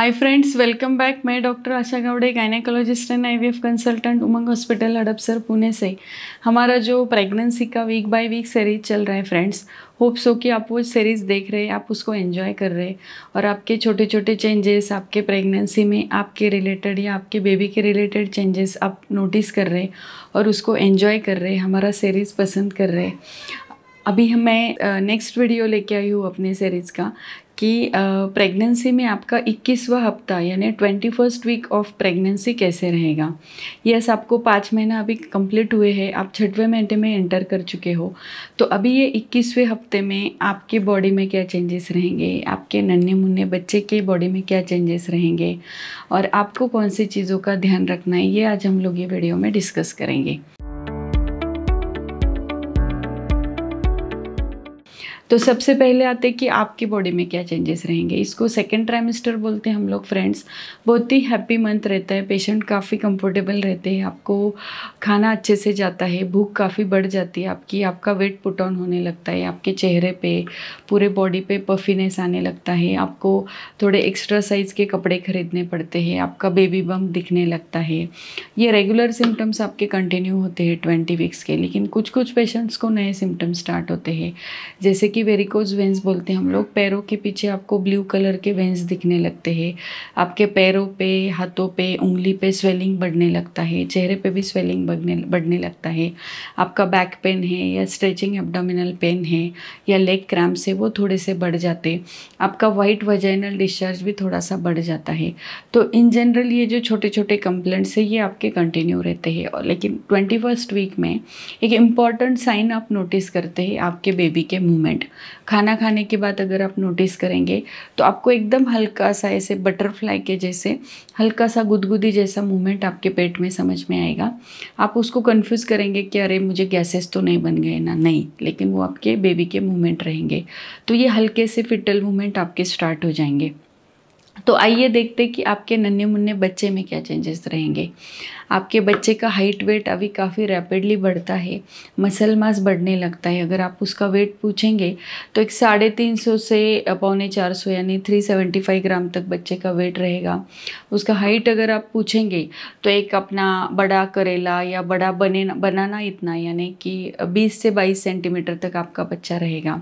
high friends welcome back मैं doctor Asha Gawade gynaecologist and F consultant Umang hospital Hadapsar Pune से हमारा जो प्रेगनेंसी का वीक बाय वीक सीरीज चल रहा है फ्रेंड्स होप्स हो कि आप वो सीरीज़ देख रहे हैं आप उसको एंजॉय कर रहे हैं और आपके छोटे छोटे चेंजेस आपके प्रेगनेंसी में आपके रिलेटेड या आपके बेबी के रिलेटेड चेंजेस आप नोटिस कर रहे हैं और उसको एंजॉय कर रहे हैं हमारा सीरीज़ पसंद कर रहे हैं अभी मैं नेक्स्ट वीडियो लेके आई हूँ अपने सीरीज़ का कि प्रेगनेंसी में आपका 21वां हफ्ता यानी twenty first week of pregnancy कैसे रहेगा यस आपको पाँच महीना अभी कंप्लीट हुए हैं आप छठवें महीने में एंटर कर चुके हो तो अभी ये 21वें हफ्ते में आपके बॉडी में क्या चेंजेस रहेंगे आपके नन्हे मुन्ने बच्चे के बॉडी में क्या चेंजेस रहेंगे और आपको कौन सी चीज़ों का ध्यान रखना है ये आज हम लोग ये वीडियो में डिस्कस करेंगे तो सबसे पहले आते हैं कि आपकी बॉडी में क्या चेंजेस रहेंगे इसको सेकेंड ट्राइमेस्टर बोलते हैं हम लोग फ्रेंड्स बहुत ही हैप्पी मंथ रहता है पेशेंट काफ़ी कंफर्टेबल रहते हैं आपको खाना अच्छे से जाता है भूख काफ़ी बढ़ जाती है आपकी आपका वेट पुट ऑन होने लगता है आपके चेहरे पे पूरे बॉडी पे पफीनेस आने लगता है आपको थोड़े एक्स्ट्रा साइज़ के कपड़े खरीदने पड़ते हैं आपका बेबी बम दिखने लगता है ये रेगुलर सिम्टम्स आपके कंटिन्यू होते हैं ट्वेंटी वीक्स के लेकिन कुछ कुछ पेशेंट्स को नए सिम्टम्स स्टार्ट होते हैं जैसे कि की वेरिकोज वेंस बोलते हैं हम लोग पैरों के पीछे आपको ब्लू कलर के वेंस दिखने लगते हैं आपके पैरों पे हाथों पे उंगली पे स्वेलिंग बढ़ने लगता है चेहरे पे भी स्वेलिंग बढ़ने बढ़ने लगता है आपका बैक पेन है या स्ट्रेचिंग एब्डोमिनल पेन है या लेग क्रैम्प से वो थोड़े से बढ़ जाते आपका वाइट वजाइनल डिस्चार्ज भी थोड़ा सा बढ़ जाता है तो इन जनरल ये जो छोटे छोटे कंप्लेंट्स है ये आपके कंटिन्यू रहते हैं और लेकिन ट्वेंटी वीक में एक इम्पॉर्टेंट साइन आप नोटिस करते हैं आपके बेबी के मूवमेंट खाना खाने के बाद अगर आप नोटिस करेंगे तो आपको एकदम हल्का सा ऐसे बटरफ्लाई के जैसे हल्का सा गुदगुदी जैसा मूवमेंट आपके पेट में समझ में आएगा आप उसको कन्फ्यूज़ करेंगे कि अरे मुझे गैसेस तो नहीं बन गए ना नहीं लेकिन वो आपके बेबी के मूवमेंट रहेंगे तो ये हल्के से फिटल मूवमेंट आपके स्टार्ट हो जाएंगे तो आइए देखते कि आपके नन्हे मुन्ने बच्चे में क्या चेंजेस रहेंगे आपके बच्चे का हाइट वेट अभी काफ़ी रैपिडली बढ़ता है मसल मास बढ़ने लगता है अगर आप उसका वेट पूछेंगे तो एक साढ़े तीन सौ से पौने चार सौ यानी थ्री सेवेंटी फाइव ग्राम तक बच्चे का वेट रहेगा उसका हाइट अगर आप पूछेंगे तो एक अपना बड़ा करेला या बड़ा बने बनाना इतना यानी कि बीस से बाईस सेंटीमीटर तक आपका बच्चा रहेगा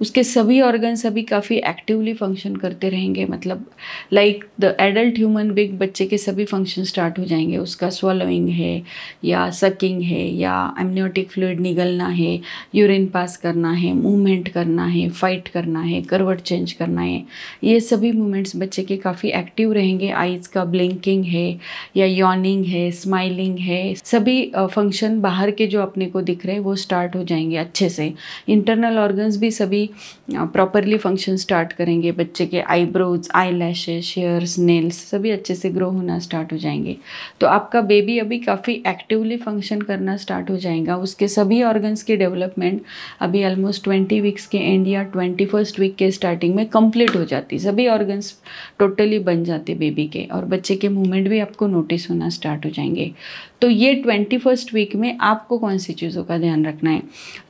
उसके सभी ऑर्गन्स अभी काफ़ी एक्टिवली फंक्शन करते रहेंगे मतलब like the adult human big बच्चे के सभी फंक्शन स्टार्ट हो जाएंगे उसका स्वलोइंग है या सकिंग है या एमनियोटिक फ्लूड निगलना है यूरिन पास करना है मूवमेंट करना है फाइट करना है करवट चेंज करना है ये सभी मूवमेंट्स बच्चे के काफ़ी एक्टिव रहेंगे आइज़ का ब्लिंकिंग है या यॉनिंग है स्माइलिंग है सभी फंक्शन बाहर के जो अपने को दिख रहे हैं वो स्टार्ट हो जाएंगे अच्छे से इंटरनल ऑर्गन्स भी सभी प्रॉपरली फंक्शन स्टार्ट करेंगे बच्चे के eyebrows eye lashes hairs nails सभी अच्छे से ग्रो होना स्टार्ट हो जाएंगे तो आपका बेबी अभी काफ़ी एक्टिवली फंक्शन करना स्टार्ट हो जाएगा उसके सभी ऑर्गन्स की डेवलपमेंट अभी ऑलमोस्ट ट्वेंटी वीक्स के एंड या ट्वेंटी फर्स्ट वीक के स्टार्टिंग में कंप्लीट हो जाती सभी ऑर्गन्स टोटली बन जाते बेबी के और बच्चे के मूवमेंट भी आपको नोटिस होना स्टार्ट हो जाएंगे तो ये ट्वेंटी फर्स्ट वीक में आपको कौन सी चीज़ों का ध्यान रखना है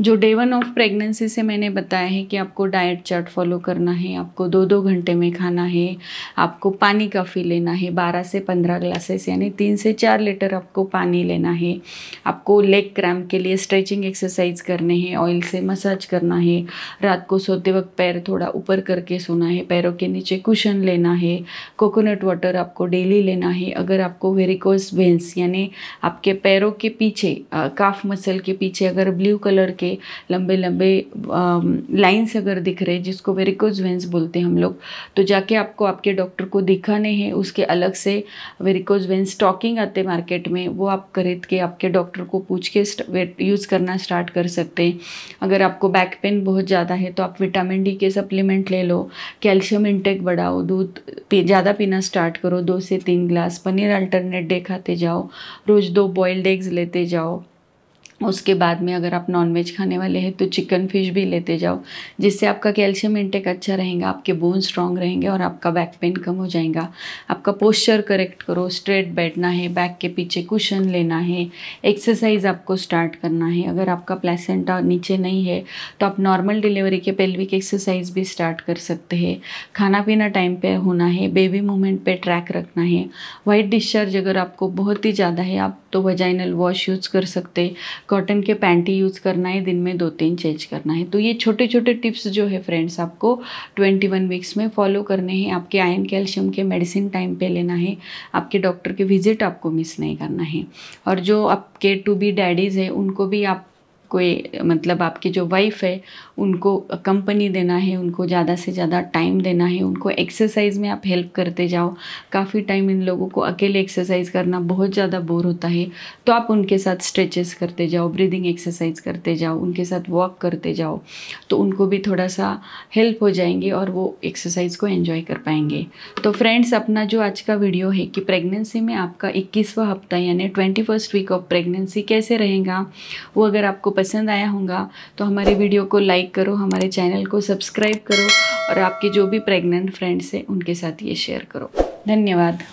जो डे वन ऑफ प्रेगनेंसी से मैंने बताया है कि आपको डाइट चार्ट फॉलो करना है आपको दो दो घंटे में खाना है आपको पानी काफ़ी लेना है बारह से पंद्रह ग्लासेस यानी तीन से चार लीटर आपको पानी लेना है आपको लेग क्रैम्प के लिए स्ट्रेचिंग एक्सरसाइज करने हैं ऑयल से मसाज करना है रात को सोते वक्त पैर थोड़ा ऊपर करके सोना है पैरों के नीचे कुशन लेना है कोकोनट वाटर आपको डेली लेना है अगर आपको वेरिकोस वेंस यानी आपके पैरों के पीछे काफ मसल के पीछे अगर ब्लू कलर के लंबे लंबे लाइंस अगर दिख रहे जिसको वेरिकोज वेंस बोलते हैं हम लोग तो जाके आपको आपके आपके डॉक्टर को दिखाने हैं उसके अलग से वेरिकोज वेन स्टॉकिंग आते मार्केट में वो आप खरीद के आपके डॉक्टर को पूछ के यूज़ करना स्टार्ट कर सकते हैं अगर आपको बैक पेन बहुत ज़्यादा है तो आप विटामिन डी के सप्लीमेंट ले लो कैल्शियम इंटेक बढ़ाओ दूध पी, ज़्यादा पीना स्टार्ट करो दो से तीन ग्लास पनीर अल्टरनेट डे खाते जाओ रोज़ दो बॉइल्ड एग्स लेते जाओ उसके बाद में अगर आप नॉनवेज खाने वाले हैं तो चिकन फिश भी लेते जाओ जिससे आपका कैल्शियम इंटेक अच्छा रहेगा आपके बोन स्ट्रांग रहेंगे और आपका बैक पेन कम हो जाएगा आपका पोस्चर करेक्ट करो स्ट्रेट बैठना है बैक के पीछे कुशन लेना है एक्सरसाइज आपको स्टार्ट करना है अगर आपका प्लेसेंटा नीचे नहीं है तो आप नॉर्मल डिलीवरी के पेल्विक एक्सरसाइज भी स्टार्ट कर सकते हैं खाना पीना टाइम पर होना है बेबी मूवमेंट पर ट्रैक रखना है वाइट डिस्चार्ज अगर आपको बहुत ही ज़्यादा है आप तो वजाइनल वॉश यूज़ कर सकते कॉटन के पैंटी यूज़ करना है दिन में दो तीन चेंज करना है तो ये छोटे छोटे टिप्स जो है फ्रेंड्स आपको 21 वीक्स में फॉलो करने हैं आपके आयन कैल्शियम के मेडिसिन टाइम पे लेना है आपके डॉक्टर के विजिट आपको मिस नहीं करना है और जो आपके टू बी डैडीज़ हैं उनको भी आप कोई मतलब आपकी जो वाइफ है उनको कंपनी देना है उनको ज़्यादा से ज़्यादा टाइम देना है उनको एक्सरसाइज में आप हेल्प करते जाओ काफ़ी टाइम इन लोगों को अकेले एक्सरसाइज करना बहुत ज़्यादा बोर होता है तो आप उनके साथ स्ट्रेचेस करते जाओ ब्रीदिंग एक्सरसाइज करते जाओ उनके साथ वॉक करते जाओ तो उनको भी थोड़ा सा हेल्प हो जाएंगे और वो एक्सरसाइज को एन्जॉय कर पाएंगे तो फ्रेंड्स अपना जो आज का वीडियो है कि प्रेगनेंसी में आपका इक्कीसवा हफ्ता यानी ट्वेंटी वीक ऑफ प्रेगनेंसी कैसे रहेगा वो अगर आपको पसंद आया होगा तो हमारे वीडियो को लाइक करो हमारे चैनल को सब्सक्राइब करो और आपके जो भी प्रेग्नेंट फ्रेंड्स हैं उनके साथ ये शेयर करो धन्यवाद